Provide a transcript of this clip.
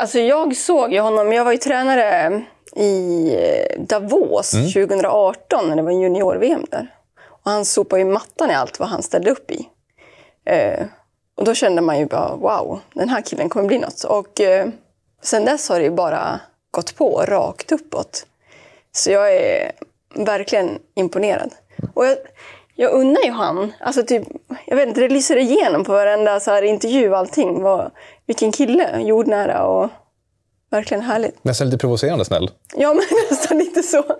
Alltså jag såg ju honom, jag var ju tränare i eh, Davos mm. 2018 när det var junior-VM där. Och han sopade ju mattan i allt vad han ställde upp i. Eh, och då kände man ju bara wow, den här killen kommer bli något. Och eh, sen dess har det ju bara gått på rakt uppåt. Så jag är verkligen imponerad. Och jag, jag unnar ju han, alltså typ, jag vet inte, det lyser igenom på varenda så här intervju och allting. Vad, vilken kille, jordnära och verkligen härligt. Nästan lite provocerande snäll. Ja, men nästan lite så.